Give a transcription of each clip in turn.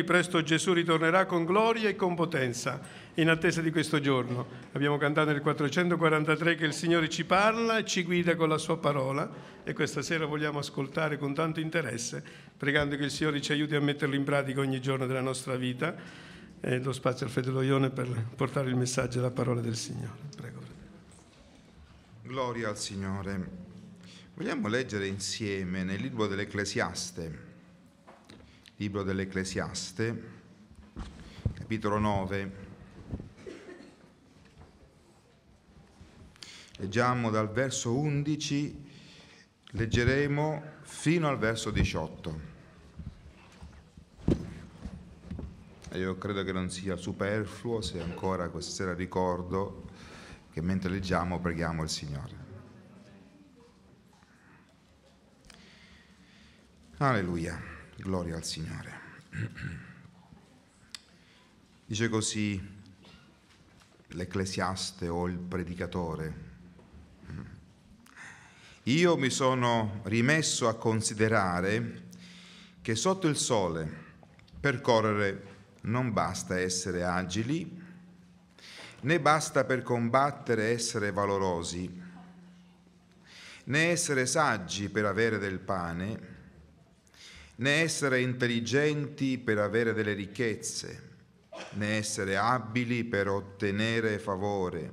fratelli, presto Gesù ritornerà con gloria e con potenza. In attesa di questo giorno abbiamo cantato nel 443 che il Signore ci parla e ci guida con la sua parola e questa sera vogliamo ascoltare con tanto interesse, pregando che il Signore ci aiuti a metterlo in pratica ogni giorno della nostra vita. E eh, do spazio al fratello Ione per portare il messaggio e la parola del Signore. Prego. Gloria al Signore. Vogliamo leggere insieme nel libro dell'Ecclesiaste Libro dell'Ecclesiaste, capitolo 9. Leggiamo dal verso 11, leggeremo fino al verso 18. Io credo che non sia superfluo se ancora questa sera ricordo che mentre leggiamo preghiamo il Signore. Alleluia. Gloria al Signore. Dice così l'ecclesiaste o il predicatore. Io mi sono rimesso a considerare che sotto il sole per correre non basta essere agili, né basta per combattere essere valorosi, né essere saggi per avere del pane, né essere intelligenti per avere delle ricchezze, né essere abili per ottenere favore,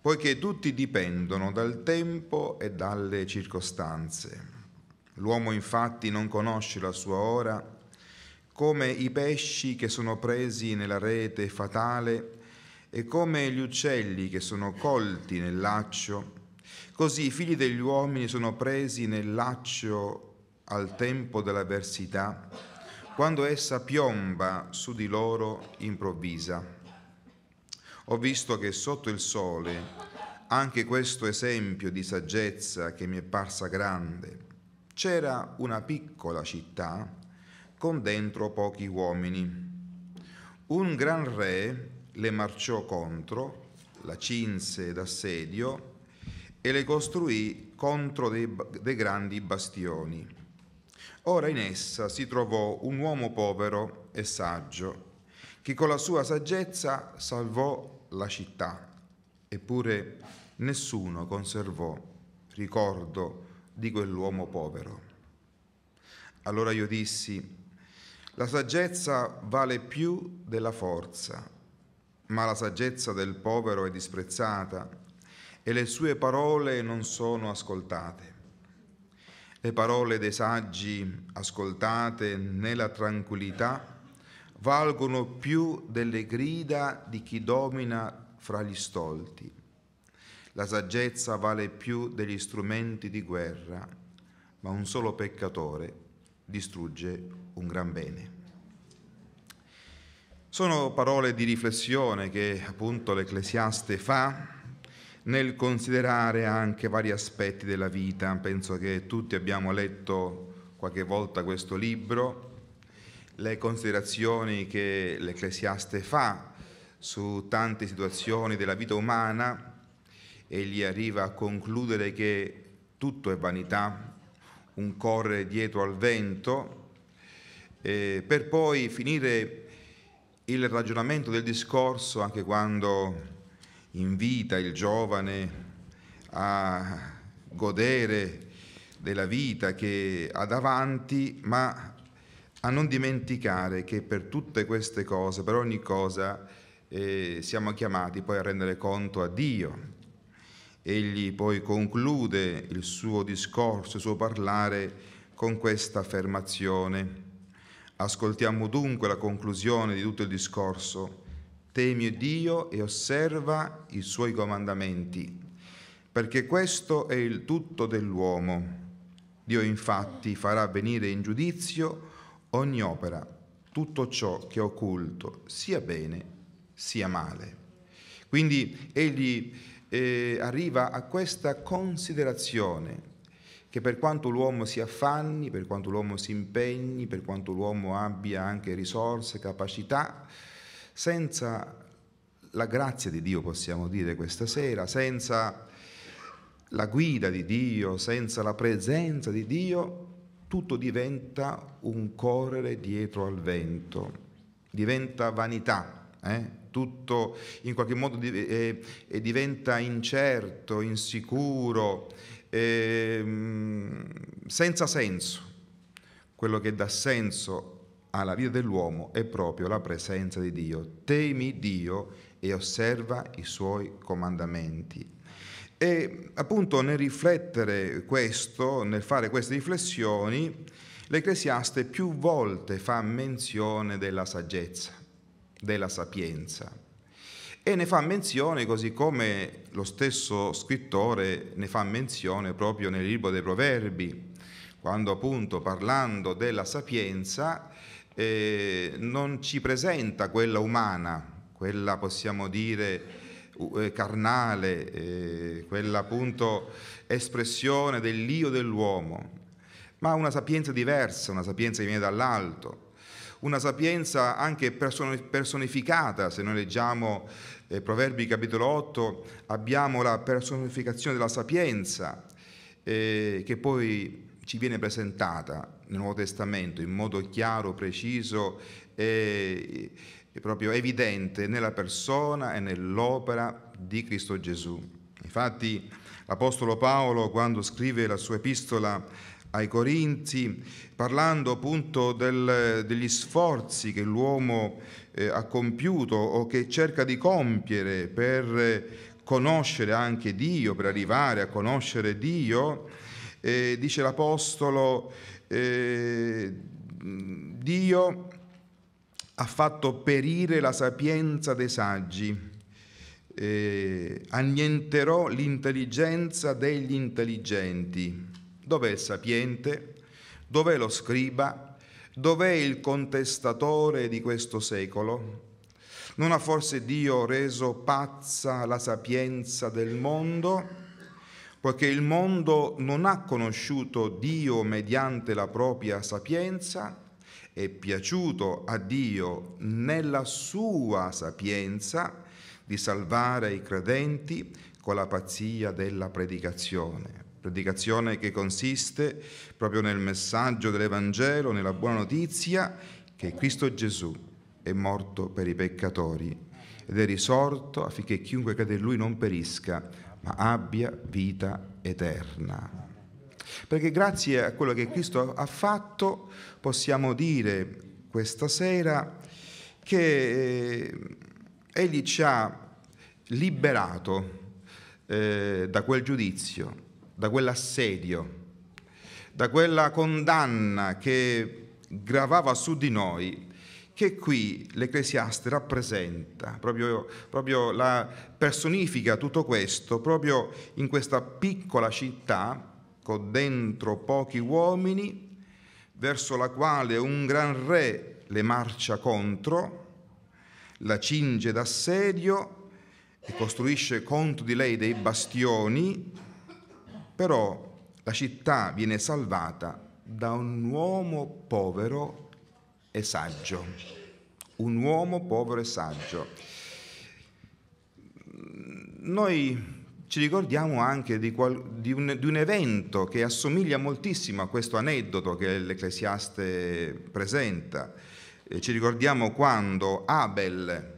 poiché tutti dipendono dal tempo e dalle circostanze. L'uomo infatti non conosce la sua ora, come i pesci che sono presi nella rete fatale e come gli uccelli che sono colti nel laccio, così i figli degli uomini sono presi nel laccio al tempo dell'avversità, quando essa piomba su di loro improvvisa. Ho visto che sotto il sole anche questo esempio di saggezza che mi è parsa grande, c'era una piccola città con dentro pochi uomini. Un gran re le marciò contro, la cinse d'assedio e le costruì contro dei, dei grandi bastioni. Ora in essa si trovò un uomo povero e saggio, che con la sua saggezza salvò la città, eppure nessuno conservò ricordo di quell'uomo povero. Allora io dissi, la saggezza vale più della forza, ma la saggezza del povero è disprezzata e le sue parole non sono ascoltate le parole dei saggi ascoltate nella tranquillità valgono più delle grida di chi domina fra gli stolti. La saggezza vale più degli strumenti di guerra, ma un solo peccatore distrugge un gran bene. Sono parole di riflessione che appunto l'ecclesiaste fa nel considerare anche vari aspetti della vita. Penso che tutti abbiamo letto qualche volta questo libro, le considerazioni che l'ecclesiaste fa su tante situazioni della vita umana, e gli arriva a concludere che tutto è vanità, un correre dietro al vento, eh, per poi finire il ragionamento del discorso anche quando invita il giovane a godere della vita che ha davanti, ma a non dimenticare che per tutte queste cose, per ogni cosa, eh, siamo chiamati poi a rendere conto a Dio. Egli poi conclude il suo discorso, il suo parlare con questa affermazione. Ascoltiamo dunque la conclusione di tutto il discorso temi Dio e osserva i suoi comandamenti, perché questo è il tutto dell'uomo. Dio infatti farà venire in giudizio ogni opera, tutto ciò che è occulto, sia bene sia male. Quindi egli eh, arriva a questa considerazione che per quanto l'uomo si affanni, per quanto l'uomo si impegni, per quanto l'uomo abbia anche risorse, capacità, senza la grazia di Dio, possiamo dire questa sera, senza la guida di Dio, senza la presenza di Dio, tutto diventa un correre dietro al vento, diventa vanità, eh? tutto in qualche modo eh, eh, diventa incerto, insicuro, eh, senza senso. Quello che dà senso alla vita dell'uomo è proprio la presenza di Dio. Temi Dio e osserva i suoi comandamenti. E appunto nel riflettere questo, nel fare queste riflessioni, l'Ecclesiaste più volte fa menzione della saggezza, della sapienza. E ne fa menzione così come lo stesso scrittore ne fa menzione proprio nel libro dei Proverbi, quando appunto parlando della sapienza eh, non ci presenta quella umana, quella possiamo dire eh, carnale, eh, quella appunto espressione dell'io dell'uomo, ma una sapienza diversa, una sapienza che viene dall'alto, una sapienza anche personificata, se noi leggiamo eh, Proverbi capitolo 8 abbiamo la personificazione della sapienza eh, che poi ci viene presentata nel Nuovo Testamento in modo chiaro, preciso e, e proprio evidente nella persona e nell'opera di Cristo Gesù. Infatti l'Apostolo Paolo quando scrive la sua epistola ai Corinzi, parlando appunto del, degli sforzi che l'uomo eh, ha compiuto o che cerca di compiere per eh, conoscere anche Dio, per arrivare a conoscere Dio, eh, dice l'Apostolo, eh, Dio ha fatto perire la sapienza dei saggi, eh, annienterò l'intelligenza degli intelligenti. Dov'è il sapiente? Dov'è lo scriba? Dov'è il contestatore di questo secolo? Non ha forse Dio reso pazza la sapienza del mondo? poiché il mondo non ha conosciuto Dio mediante la propria sapienza, è piaciuto a Dio nella sua sapienza di salvare i credenti con la pazzia della predicazione. Predicazione che consiste proprio nel messaggio dell'Evangelo, nella buona notizia che Cristo Gesù è morto per i peccatori ed è risorto affinché chiunque crede in Lui non perisca, ma abbia vita eterna. Perché grazie a quello che Cristo ha fatto possiamo dire questa sera che eh, Egli ci ha liberato eh, da quel giudizio, da quell'assedio, da quella condanna che gravava su di noi che qui l'Ecclesiaste rappresenta, proprio, proprio la, personifica tutto questo, proprio in questa piccola città con dentro pochi uomini, verso la quale un gran re le marcia contro, la cinge d'assedio e costruisce contro di lei dei bastioni, però la città viene salvata da un uomo povero e saggio, un uomo povero e saggio. Noi ci ricordiamo anche di, qual, di, un, di, un, evento che assomiglia moltissimo a questo aneddoto che l'Ecclesiaste presenta. Eh, ci ricordiamo quando Abel,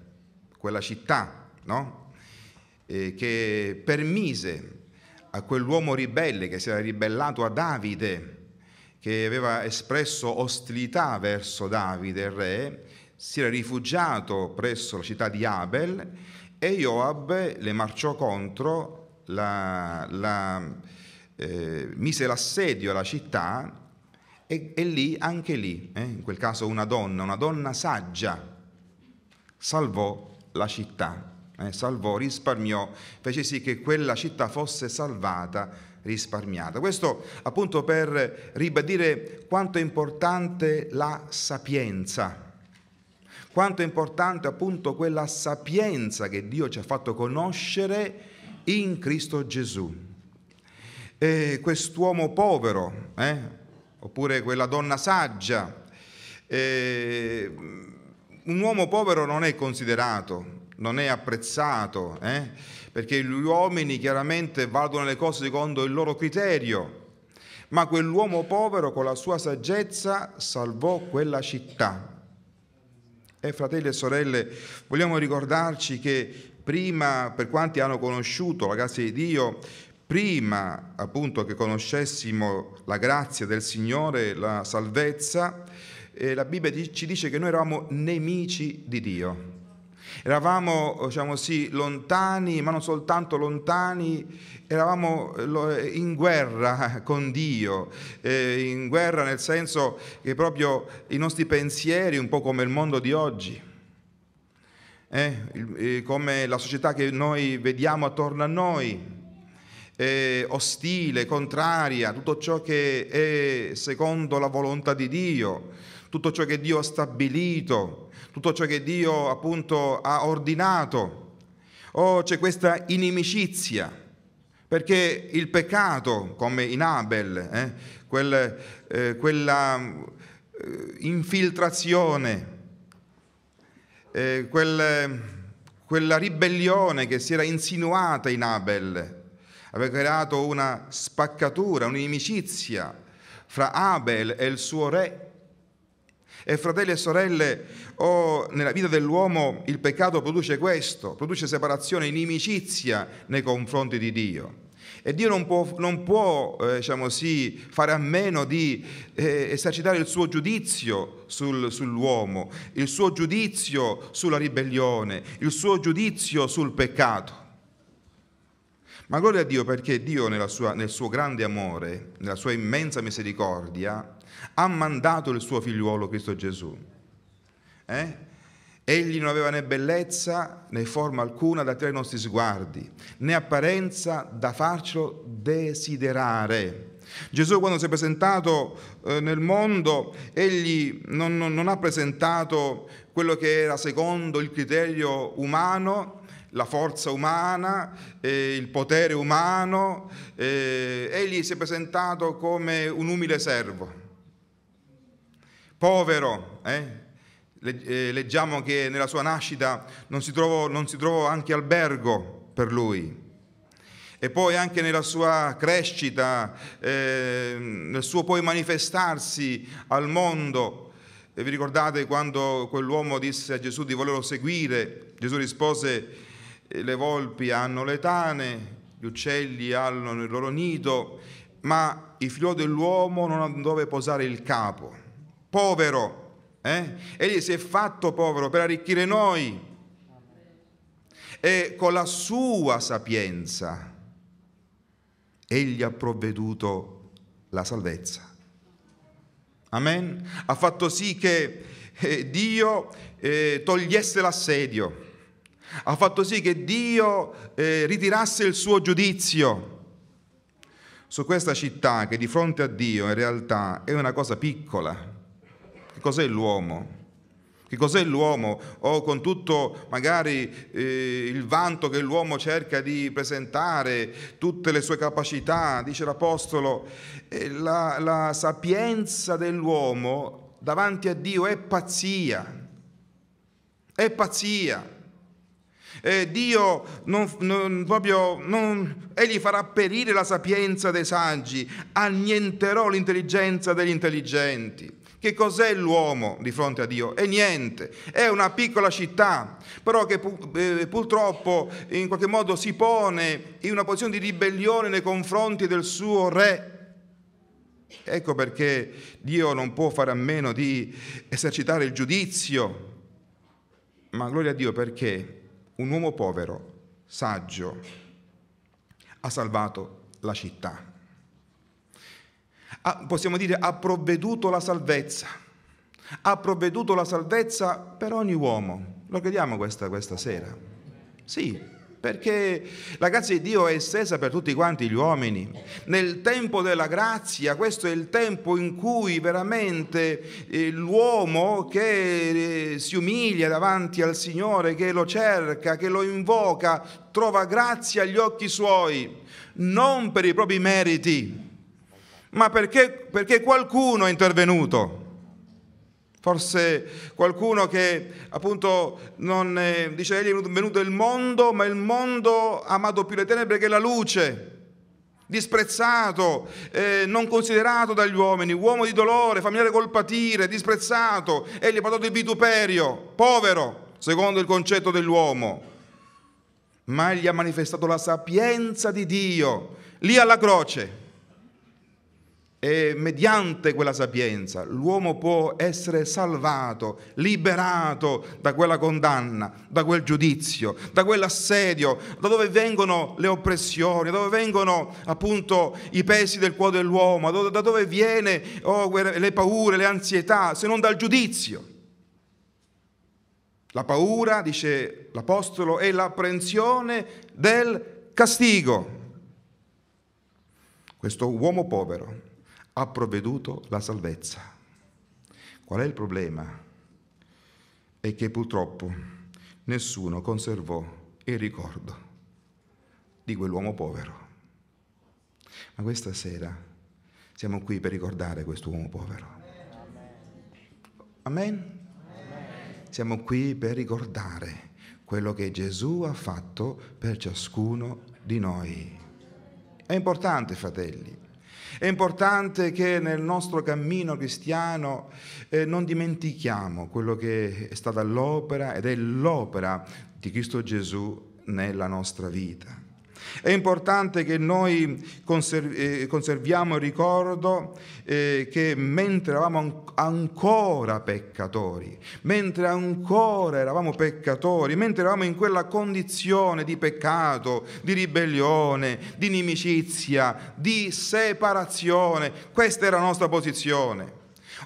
quella città, no? eh, che permise a quell'uomo ribelle che si era ribellato a Davide che aveva espresso ostilità verso Davide, il re, si era rifugiato presso la città di Abel e Joab le marciò contro, la, la, eh, mise l'assedio alla città e, e lì, anche lì, eh, in quel caso una donna, una donna saggia, salvò la città, eh, salvò, risparmiò, fece sì che quella città fosse salvata risparmiata. Questo appunto per ribadire quanto è importante la sapienza quanto è importante appunto quella sapienza che Dio ci ha fatto conoscere in Cristo Gesù. E quest'uomo povero, eh? oppure quella donna saggia, eh, un uomo povero non è considerato non è apprezzato, eh? perché gli uomini chiaramente valgono le cose secondo il loro criterio, ma quell'uomo povero con la sua saggezza salvò quella città. E eh, fratelli e sorelle, vogliamo ricordarci che prima, per quanti hanno conosciuto la grazia di Dio, prima appunto che conoscessimo la grazia del Signore, la salvezza, eh, la Bibbia ci dice che noi eravamo nemici di Dio. Eravamo, diciamo sì, lontani, ma non soltanto lontani, eravamo eh, eh, in guerra con Dio, eh, in guerra nel senso che proprio i nostri pensieri, un po' come il mondo di oggi, eh, come la società che noi vediamo attorno a noi, eh, ostile, contraria, tutto ciò che è secondo la volontà di Dio, tutto ciò che Dio ha stabilito, tutto ciò che Dio appunto ha ordinato, o c'è questa inimicizia, perché il peccato, come in Abel, eh, quel, eh, quella eh, infiltrazione, eh, quel, quella ribellione che si era insinuata in Abel, aveva creato una spaccatura, un'inimicizia fra Abel e il suo re e fratelli e sorelle, oh, nella vita dell'uomo il peccato produce questo, produce separazione, inimicizia nei confronti di Dio. E Dio non può, non può eh, diciamo sì, fare a meno di eh, esercitare il suo giudizio sul, sull'uomo, il suo giudizio sulla ribellione, il suo giudizio sul peccato. Ma gloria a Dio perché Dio sua, nel suo grande amore, nella sua immensa misericordia, ha mandato il suo figliuolo Cristo Gesù. Eh? Egli non aveva né bellezza né forma alcuna da attirare i nostri sguardi, né apparenza da farcelo desiderare. Gesù quando si è presentato eh, nel mondo, egli non, non, non ha presentato quello che era secondo il criterio umano, la forza umana, eh, il potere umano, eh, egli si è presentato come un umile servo povero, eh? eh? leggiamo che nella sua nascita non si, trovò, non si, trovò, anche albergo per lui. E poi anche nella sua crescita, eh, nel suo poi manifestarsi al mondo. E vi ricordate quando quell'uomo disse a Gesù di volerlo seguire? Gesù rispose, eh, le volpi hanno le tane, gli uccelli hanno il loro nido, ma il figlio dell'uomo non ha dove posare il capo povero. Eh? Egli si è fatto povero per arricchire noi e con la sua sapienza egli ha provveduto la salvezza. Amen. Ha fatto sì che eh, Dio eh, togliesse l'assedio, ha fatto sì che Dio eh, ritirasse il suo giudizio su questa città che di fronte a Dio in realtà è una cosa piccola che cos'è l'uomo? Che cos'è l'uomo? O con tutto magari eh, il vanto che l'uomo cerca di presentare, tutte le sue capacità, dice l'Apostolo, eh, la, la sapienza dell'uomo davanti a Dio è pazzia, è pazzia. Eh, Dio non, non, proprio, non, egli farà perire la sapienza dei saggi, annienterò l'intelligenza degli intelligenti. Che cos'è l'uomo di fronte a Dio? È niente, è una piccola città, però che eh, purtroppo in qualche modo si pone in una posizione di ribellione nei confronti del suo re. Ecco perché Dio non può fare a meno di esercitare il giudizio, ma gloria a Dio perché un uomo povero, saggio, ha salvato la città possiamo dire, ha provveduto la salvezza. Ha provveduto la salvezza per ogni uomo. Lo crediamo questa, questa sera? Sì, perché la grazia di Dio è estesa per tutti quanti gli uomini. Nel tempo della grazia, questo è il tempo in cui veramente eh, l'uomo che eh, si umilia davanti al Signore, che lo cerca, che lo invoca, trova grazia agli occhi suoi, non per i propri meriti, ma perché, perché qualcuno è intervenuto. Forse qualcuno che appunto non, eh, dice egli è venuto il mondo, ma il mondo ha amato più le tenebre che la luce disprezzato, eh, non considerato dagli uomini, uomo di dolore, familiare col patire, disprezzato, egli ha portato il vituperio, povero, secondo il concetto dell'uomo. Ma egli ha manifestato la sapienza di Dio, lì alla croce e mediante quella sapienza l'uomo può essere salvato, liberato da quella condanna, da quel giudizio, da quell'assedio, da dove vengono le oppressioni, da dove vengono appunto i pesi del cuore dell'uomo, da dove viene oh, le paure, le ansietà, se non dal giudizio. La paura, dice l'Apostolo, è l'apprensione del castigo. Questo uomo povero ha provveduto la salvezza. Qual è il problema? È che purtroppo nessuno conservò il ricordo di quell'uomo povero. Ma questa sera siamo qui per ricordare quest'uomo povero. Amen? Siamo qui per ricordare quello che Gesù ha fatto per ciascuno di noi. È importante, fratelli. È importante che nel nostro cammino cristiano eh, non dimentichiamo quello che è stata l'opera ed è l'opera di Cristo Gesù nella nostra vita. È importante che noi eh, conserviamo il ricordo eh, che mentre eravamo ancora peccatori, mentre ancora eravamo peccatori, mentre eravamo in quella condizione di peccato, di ribellione, di inimicizia, di separazione, questa era la nostra posizione.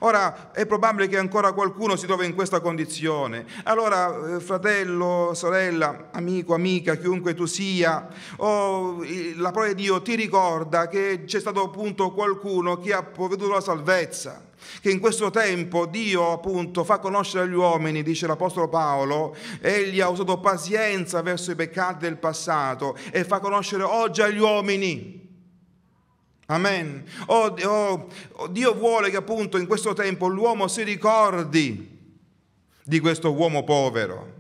Ora è probabile che ancora qualcuno si trovi in questa condizione. Allora, eh, fratello, sorella, amico, amica, chiunque tu sia, oh, la parola di Dio ti ricorda che c'è stato appunto qualcuno che ha provveduto la salvezza che in questo tempo Dio appunto fa conoscere agli uomini, dice l'Apostolo Paolo, egli ha usato pazienza verso i peccati del passato e fa conoscere oggi agli uomini Amen. Oh, oh, oh, Dio vuole che appunto in questo tempo l'uomo si ricordi di questo uomo povero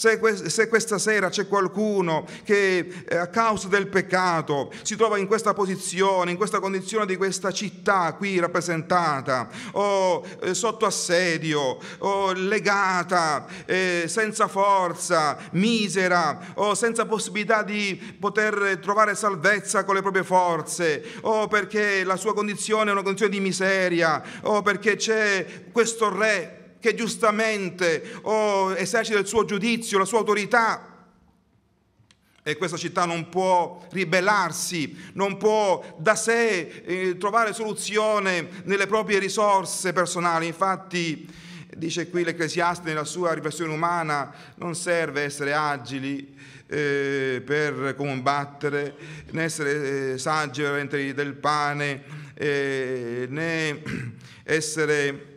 se, se questa sera c'è qualcuno che eh, a causa del peccato si trova in questa posizione, in questa condizione di questa città qui rappresentata, o eh, sotto assedio, o legata, eh, senza forza, misera, o senza possibilità di poter trovare salvezza con le proprie forze, o perché la sua condizione è una condizione di miseria, o perché c'è questo re che giustamente oh, esercita il suo giudizio, la sua autorità. E questa città non può ribellarsi, non può da sé eh, trovare soluzione nelle proprie risorse personali. Infatti, dice qui l'Ecclesiaste nella sua riflessione umana, non serve essere agili eh, per combattere, né essere eh, saggi per del pane, eh, né essere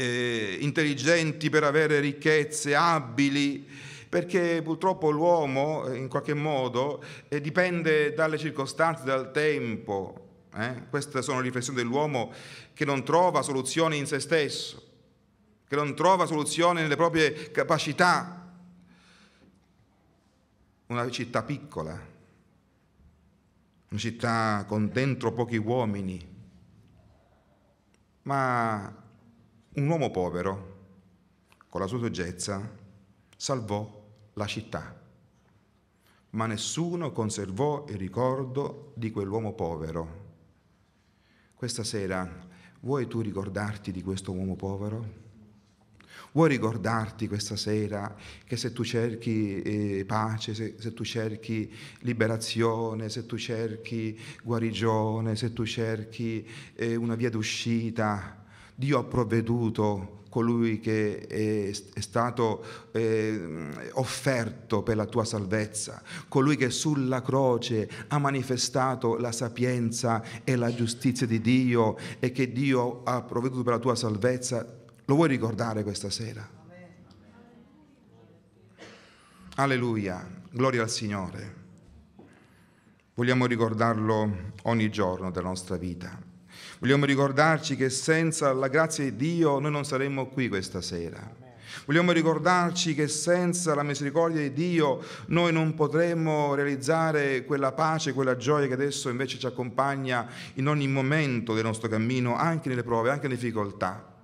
eh, intelligenti per avere ricchezze, abili, perché purtroppo l'uomo eh, in qualche modo eh, dipende dalle circostanze, dal tempo. Eh? Queste sono riflessioni dell'uomo che non trova soluzione in se stesso, che non trova soluzione nelle proprie capacità. Una città piccola, una città con dentro pochi uomini, ma un uomo povero, con la sua saggezza, salvò la città, ma nessuno conservò il ricordo di quell'uomo povero. Questa sera vuoi tu ricordarti di questo uomo povero? Vuoi ricordarti questa sera che se tu cerchi eh, pace, se, se, tu cerchi liberazione, se tu cerchi guarigione, se tu cerchi eh, una via d'uscita, Dio ha provveduto colui che è, stato eh, offerto per la tua salvezza, colui che sulla croce ha manifestato la sapienza e la giustizia di Dio e che Dio ha provveduto per la tua salvezza. Lo vuoi ricordare questa sera? Alleluia, gloria al Signore. Vogliamo ricordarlo ogni giorno della nostra vita. Vogliamo ricordarci che senza la grazia di Dio noi non saremmo qui questa sera. Vogliamo ricordarci che senza la misericordia di Dio noi non potremmo realizzare quella pace, quella gioia che adesso invece ci accompagna in ogni momento del nostro cammino, anche nelle prove, anche nelle difficoltà.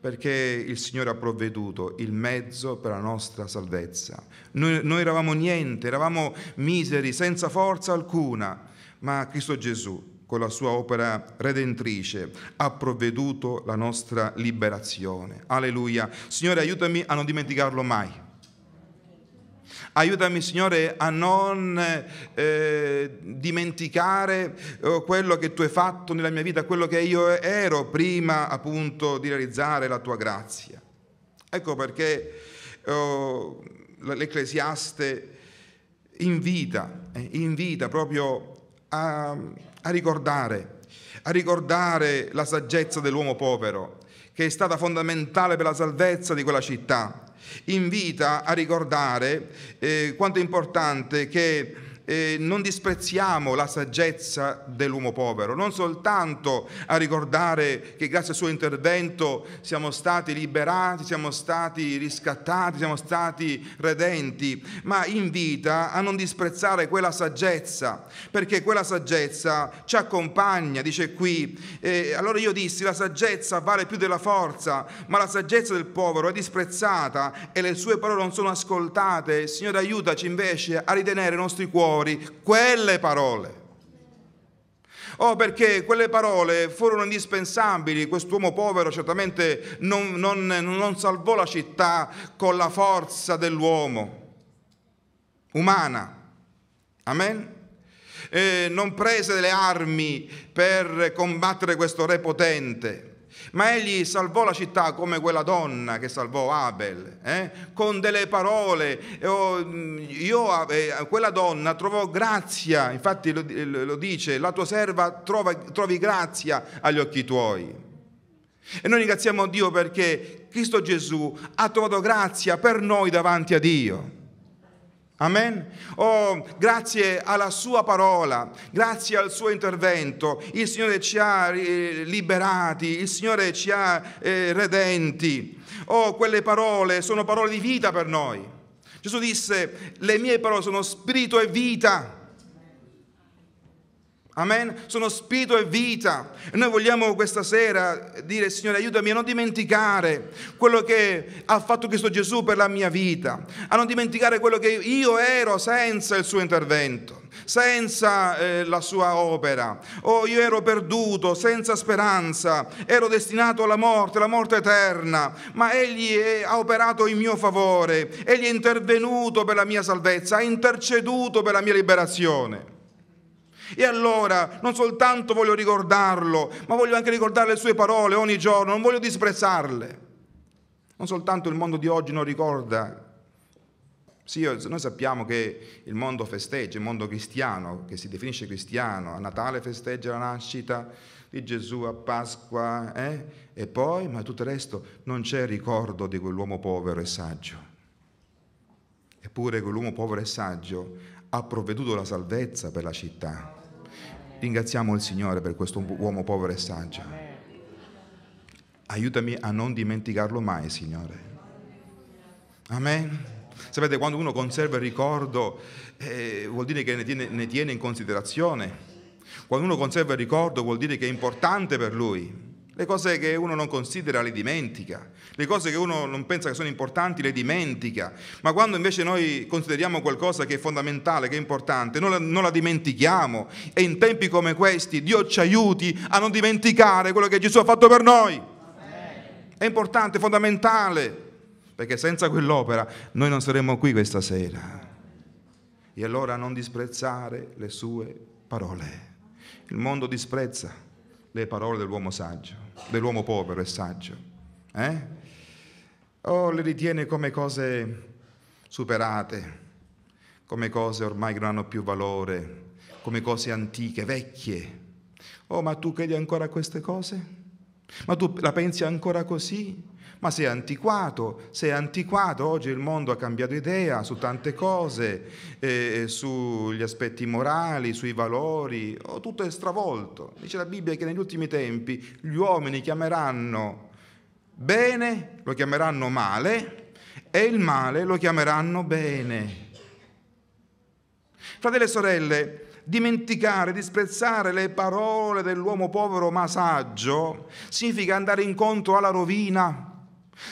Perché il Signore ha provveduto il mezzo per la nostra salvezza. Noi, noi eravamo niente, eravamo miseri, senza forza alcuna, ma Cristo Gesù con la sua opera redentrice, ha provveduto la nostra liberazione. Alleluia. Signore, aiutami a non dimenticarlo mai. Aiutami, Signore, a non eh, dimenticare eh, quello che tu hai fatto nella mia vita, quello che io ero prima appunto di realizzare la tua grazia. Ecco perché eh, l'Ecclesiaste invita, eh, invita proprio a a ricordare, a ricordare la saggezza dell'uomo povero, che è stata fondamentale per la salvezza di quella città. Invita a ricordare eh, quanto è importante che eh, non disprezziamo la saggezza dell'uomo povero, non soltanto a ricordare che grazie al suo intervento siamo stati liberati, siamo stati riscattati, siamo stati redenti, ma invita a non disprezzare quella saggezza, perché quella saggezza ci accompagna, dice qui. Eh, allora io dissi, la saggezza vale più della forza, ma la saggezza del povero è disprezzata e le sue parole non sono ascoltate. Signore aiutaci invece a ritenere i nostri cuori fuori quelle parole. Oh, perché quelle parole furono indispensabili, quest'uomo povero certamente non, non, non salvò la città con la forza dell'uomo umana. Amen? Eh, non prese delle armi per combattere questo re potente, ma egli salvò la città come quella donna che salvò Abel, eh? con delle parole. Mm, io, io, eh, quella donna trovò grazia, infatti lo, lo dice, la tua serva trova, trovi grazia agli occhi tuoi. E noi ringraziamo Dio perché Cristo Gesù ha trovato grazia per noi davanti a Dio. Amen. Oh, grazie alla sua parola, grazie al suo intervento, il Signore ci ha eh, liberati, il Signore ci ha eh, redenti. Oh, quelle parole sono parole di vita per noi. Gesù disse, le mie parole sono spirito e vita. Amen? Sono spirito e vita. E noi vogliamo questa sera dire, Signore, aiutami a non dimenticare quello che ha fatto Cristo Gesù per la mia vita, a non dimenticare quello che io ero senza il suo intervento, senza eh, la sua opera. Oh, io ero perduto, senza speranza, ero destinato alla morte, la morte eterna, ma Egli è, ha operato in mio favore, Egli è intervenuto per la mia salvezza, ha interceduto per la mia liberazione. E allora non soltanto voglio ricordarlo, ma voglio anche ricordare le sue parole ogni giorno, non voglio disprezzarle. Non soltanto il mondo di oggi non ricorda. Sì, noi sappiamo che il mondo festeggia, il mondo cristiano, che si definisce cristiano, a Natale festeggia la nascita di Gesù, a Pasqua, eh? e poi, ma tutto il resto, non c'è ricordo di quell'uomo povero e saggio. Eppure quell'uomo povero e saggio ha provveduto la salvezza per la città. Ringraziamo il Signore per questo uomo povero e saggio. Aiutami a non dimenticarlo mai, Signore. Amen. Sapete, quando uno conserva il ricordo, eh, vuol dire che ne tiene, ne tiene in considerazione. Quando uno conserva il ricordo, vuol dire che è importante per lui. Le cose che uno non considera le dimentica, le cose che uno non pensa che sono importanti le dimentica, ma quando invece noi consideriamo qualcosa che è fondamentale, che è importante, non la, non la dimentichiamo e in tempi come questi Dio ci aiuti a non dimenticare quello che Gesù ha fatto per noi. È importante, fondamentale, perché senza quell'opera noi non saremmo qui questa sera. E allora non disprezzare le sue parole. Il mondo disprezza le parole dell'uomo saggio, dell'uomo povero e saggio. Eh? O le ritiene come cose superate, come cose ormai che non hanno più valore, come cose antiche, vecchie. Oh, ma tu credi ancora a queste cose? Ma tu la pensi ancora così? ma sei antiquato, sei antiquato, oggi il mondo ha cambiato idea su tante cose, eh, eh, sugli aspetti morali, sui valori, oh, tutto è stravolto. Dice la Bibbia che negli ultimi tempi gli uomini chiameranno bene, lo chiameranno male e il male lo chiameranno bene. Fratelli e sorelle, dimenticare, disprezzare le parole dell'uomo povero ma saggio significa andare incontro alla rovina.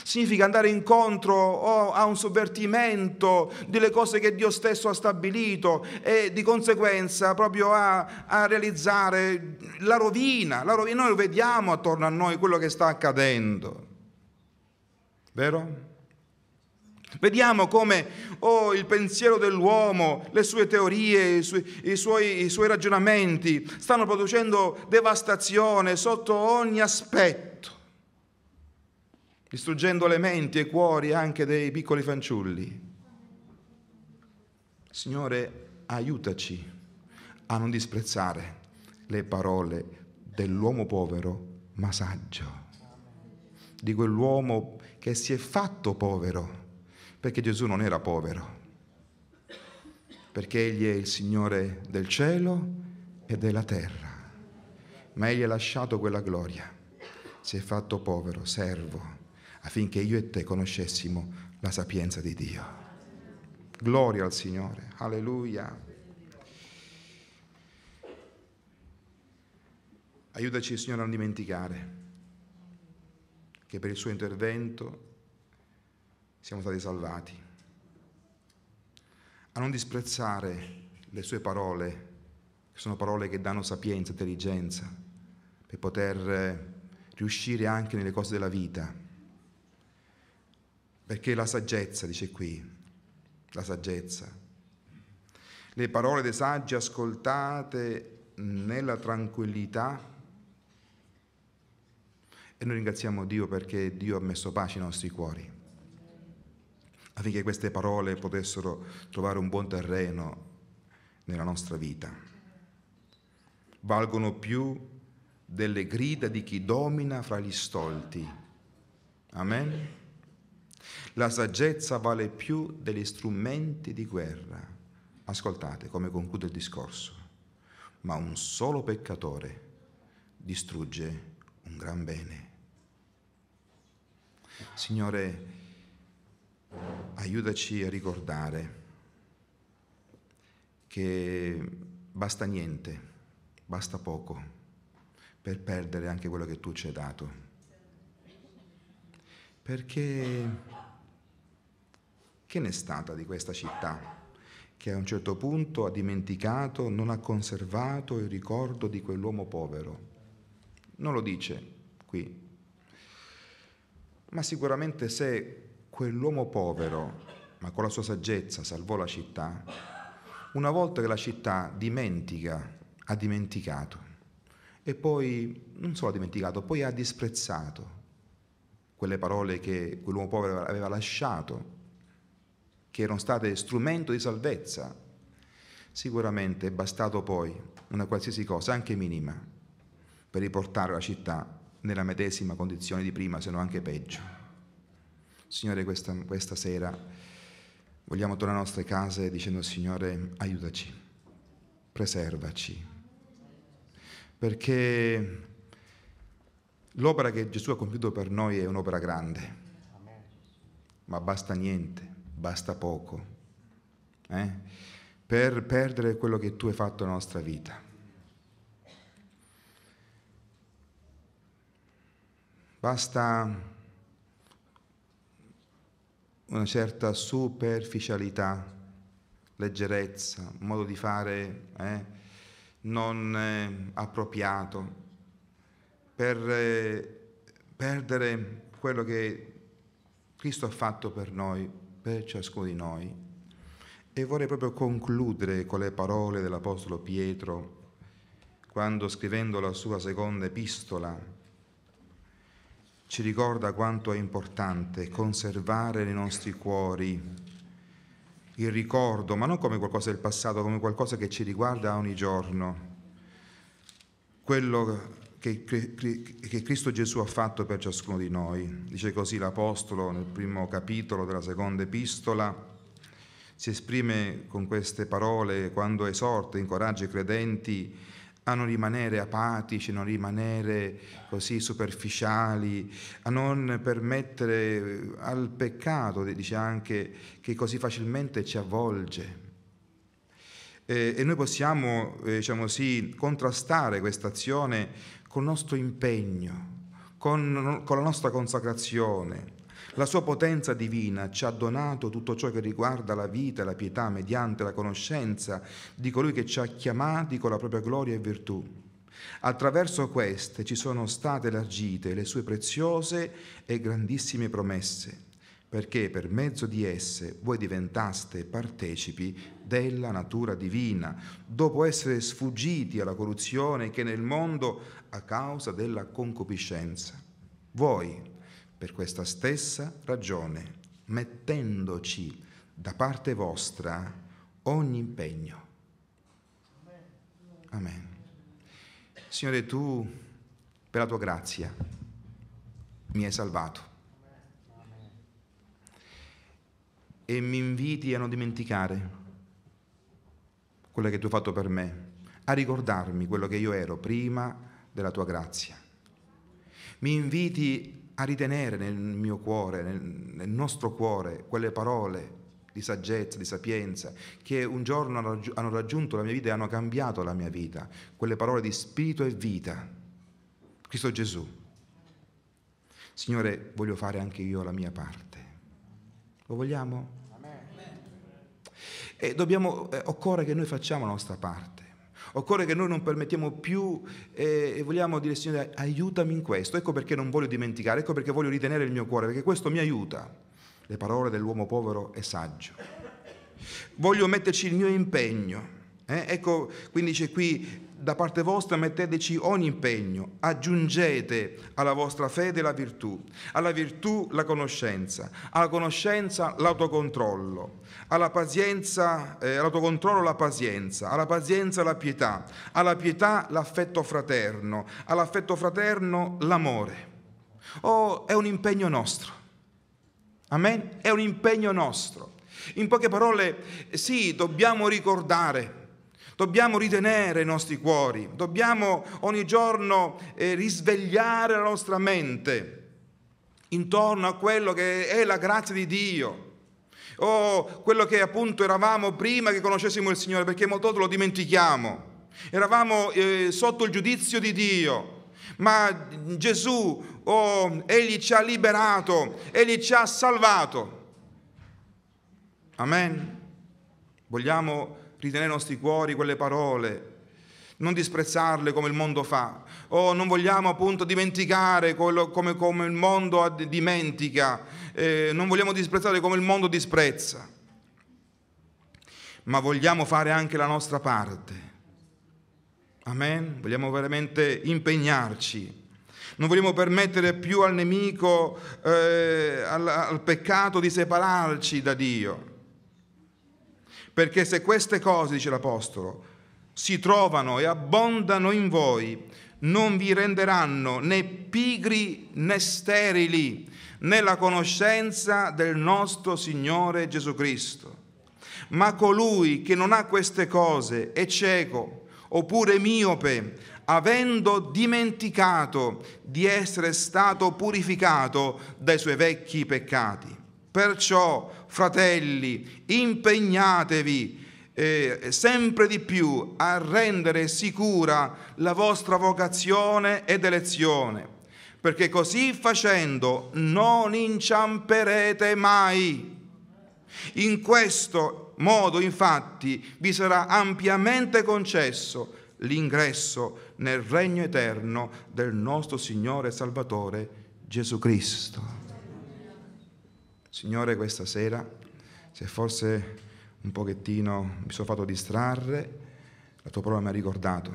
Significa andare incontro oh, a un sovvertimento delle cose che Dio stesso ha stabilito e di conseguenza proprio a, a realizzare la rovina, la rovina. Noi vediamo attorno a noi quello che sta accadendo. Vero? Vediamo come oh, il pensiero dell'uomo, le sue teorie, i suoi, i, suoi, i suoi ragionamenti stanno producendo devastazione sotto ogni aspetto distruggendo le menti e i cuori anche dei piccoli fanciulli. Signore, aiutaci a non disprezzare le parole dell'uomo povero ma saggio, di quell'uomo che si è fatto povero, perché Gesù non era povero, perché Egli è il Signore del cielo e della terra, ma Egli ha lasciato quella gloria, si è fatto povero, servo affinché io e te conoscessimo la sapienza di Dio. Gloria al Signore, alleluia. Aiutaci il Signore a non dimenticare che per il suo intervento siamo stati salvati, a non disprezzare le sue parole, che sono parole che danno sapienza, intelligenza, per poter riuscire anche nelle cose della vita perché la saggezza, dice qui, la saggezza. Le parole dei saggi ascoltate nella tranquillità. E noi ringraziamo Dio perché Dio ha messo pace nei nostri cuori, affinché queste parole potessero trovare un buon terreno nella nostra vita. Valgono più delle grida di chi domina fra gli stolti. Amen. La saggezza vale più degli strumenti di guerra. Ascoltate come conclude il discorso. Ma un solo peccatore distrugge un gran bene. Signore, aiutaci a ricordare che basta niente, basta poco per perdere anche quello che tu ci hai dato. Perché che ne è stata di questa città? che a un certo punto ha dimenticato, non ha conservato il ricordo di quell'uomo povero. Non lo dice qui, ma sicuramente se quell'uomo povero, ma con la sua saggezza, salvò la città, una volta che la città dimentica, ha dimenticato, e poi, non solo ha dimenticato, poi ha disprezzato quelle parole che quell'uomo povero aveva lasciato che erano state strumento di salvezza, sicuramente è bastato poi una qualsiasi cosa, anche minima, per riportare la città nella medesima condizione di prima, se non anche peggio. Signore, questa, questa sera vogliamo tornare alle nostre case dicendo Signore, aiutaci, preservaci, perché l'opera che Gesù ha compiuto per noi è un'opera grande, ma basta niente basta poco eh? per perdere quello che tu hai fatto nella nostra vita. Basta una certa superficialità, leggerezza, un modo di fare eh, non eh, appropriato, per eh, perdere quello che Cristo ha fatto per noi per ciascuno di noi. E vorrei proprio concludere con le parole dell'Apostolo Pietro quando scrivendo la sua seconda epistola ci ricorda quanto è importante conservare nei nostri cuori il ricordo, ma non come qualcosa del passato, come qualcosa che ci riguarda ogni giorno. Quello che, che, Cristo Gesù ha fatto per ciascuno di noi. Dice così l'Apostolo nel primo capitolo della seconda epistola, si esprime con queste parole quando esorta, incoraggia i credenti a non rimanere apatici, a non rimanere così superficiali, a non permettere eh, al peccato, dice anche, che così facilmente ci avvolge. Eh, e noi possiamo, eh, diciamo sì, contrastare questa azione col nostro impegno, con, con la nostra consacrazione. La sua potenza divina ci ha donato tutto ciò che riguarda la vita e la pietà mediante la conoscenza di colui che ci ha chiamati con la propria gloria e virtù. Attraverso queste ci sono state elargite le sue preziose e grandissime promesse perché per mezzo di esse voi diventaste partecipi della natura divina, dopo essere sfuggiti alla corruzione che nel mondo a causa della concupiscenza. Voi, per questa stessa ragione, mettendoci da parte vostra ogni impegno. Amen. Signore, tu, per la tua grazia, mi hai salvato e mi inviti a non dimenticare quello che tu hai fatto per me, a ricordarmi quello che io ero prima della tua grazia. Mi inviti a ritenere nel mio cuore, nel, nostro cuore, quelle parole di saggezza, di sapienza, che un giorno hanno raggiunto la mia vita e hanno cambiato la mia vita, quelle parole di spirito e vita. Cristo Gesù. Signore, voglio fare anche io la mia parte. Lo vogliamo? E dobbiamo, eh, occorre che noi facciamo la nostra parte. Occorre che noi non permettiamo più eh, e vogliamo dire Signore aiutami in questo. Ecco perché non voglio dimenticare, ecco perché voglio ritenere il mio cuore, perché questo mi aiuta. Le parole dell'uomo povero e saggio. Voglio metterci il mio impegno eh, ecco, quindi c'è qui da parte vostra metteteci ogni impegno, aggiungete alla vostra fede la virtù, alla virtù la conoscenza, alla conoscenza l'autocontrollo, alla pazienza, eh, all'autocontrollo la pazienza, alla pazienza la pietà, alla pietà l'affetto fraterno, all'affetto fraterno l'amore. Oh, è un impegno nostro. Amen? È un impegno nostro. In poche parole, sì, dobbiamo ricordare Dobbiamo ritenere i nostri cuori, dobbiamo ogni giorno eh, risvegliare la nostra mente intorno a quello che è la grazia di Dio o quello che appunto eravamo prima che conoscessimo il Signore, perché molto lo dimentichiamo. Eravamo eh, sotto il giudizio di Dio, ma Gesù, oh, Egli ci ha liberato, Egli ci ha salvato. Amen. Vogliamo ritenere i nostri cuori quelle parole, non disprezzarle come il mondo fa, o non vogliamo appunto dimenticare quello, come, come, il mondo dimentica, eh, non vogliamo disprezzare come il mondo disprezza, ma vogliamo fare anche la nostra parte. Amen? Vogliamo veramente impegnarci. Non vogliamo permettere più al nemico, eh, al, al peccato di separarci da Dio. Perché se queste cose, dice l'Apostolo, si trovano e abbondano in voi, non vi renderanno né pigri né sterili nella conoscenza del nostro Signore Gesù Cristo. Ma colui che non ha queste cose è cieco oppure miope, avendo dimenticato di essere stato purificato dai suoi vecchi peccati. Perciò Fratelli, impegnatevi eh, sempre di più a rendere sicura la vostra vocazione ed elezione, perché così facendo non inciamperete mai. In questo modo, infatti, vi sarà ampiamente concesso l'ingresso nel regno eterno del nostro Signore e Salvatore Gesù Cristo. Signore, questa sera, se forse un pochettino mi sono fatto distrarre, la tua parola mi ha ricordato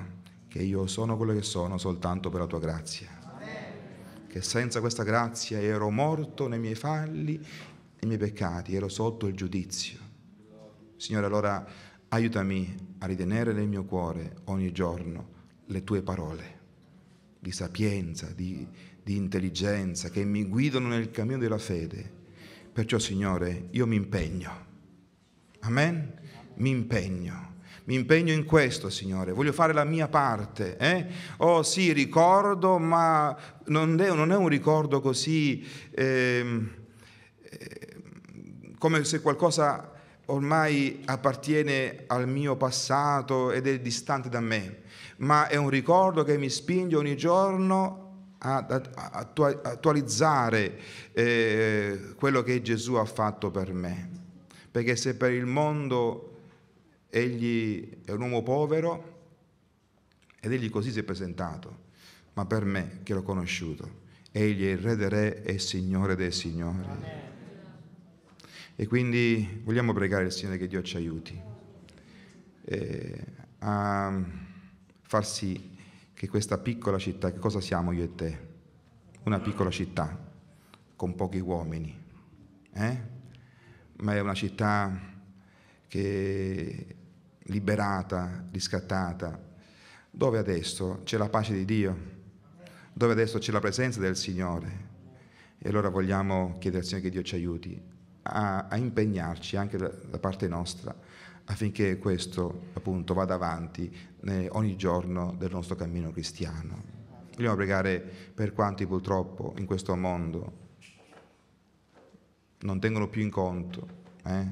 che io sono quello che sono soltanto per la tua grazia. Che senza questa grazia ero morto nei miei falli nei miei peccati, ero sotto il giudizio. Signore, allora aiutami a ritenere nel mio cuore ogni giorno le tue parole di sapienza, di, di intelligenza che mi guidano nel cammino della fede Perciò, Signore, io mi impegno. Amen? Mi impegno. Mi impegno in questo, Signore, voglio fare la mia parte. Eh? Oh sì, ricordo, ma non è, non è un ricordo così ehm, eh, come se qualcosa ormai appartiene al mio passato ed è distante da me, ma è un ricordo che mi spinge ogni giorno ad attualizzare eh, quello che Gesù ha fatto per me. Perché se per il mondo egli è un uomo povero, ed egli così si è presentato, ma per me che l'ho conosciuto, egli è il Re dei Re e Signore dei Signori. Amen. E quindi vogliamo pregare il Signore che Dio ci aiuti eh, a far sì che questa piccola città, che cosa siamo io e te? Una piccola città con pochi uomini, eh? ma è una città che è liberata, riscattata, dove adesso c'è la pace di Dio, dove adesso c'è la presenza del Signore. E allora vogliamo chiedere al Signore che Dio ci aiuti a, a impegnarci anche da, da parte nostra affinché questo appunto vada avanti eh, ogni giorno del nostro cammino cristiano. Vogliamo pregare per quanti purtroppo in questo mondo non tengono più in conto, eh?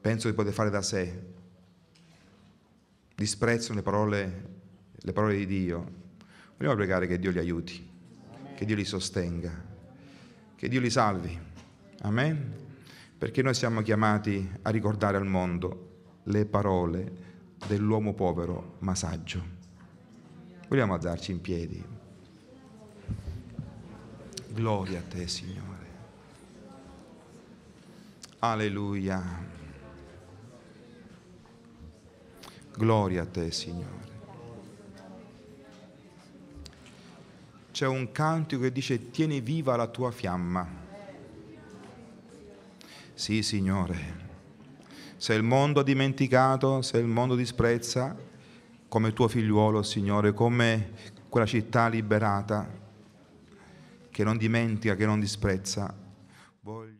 pensano di poter fare da sé, disprezzano le parole, le parole di Dio. Vogliamo pregare che Dio li aiuti, che Dio li sostenga, che Dio li salvi. Amen? Perché noi siamo chiamati a ricordare al mondo le parole dell'uomo povero ma saggio. Vogliamo alzarci in piedi. Gloria a te, Signore. Alleluia. Gloria a te, Signore. C'è un cantico che dice tieni viva la tua fiamma. Sì, Signore. Se il mondo ha dimenticato, se il mondo disprezza, come tuo figliuolo, Signore, come quella città liberata che non dimentica, che non disprezza. Voglio...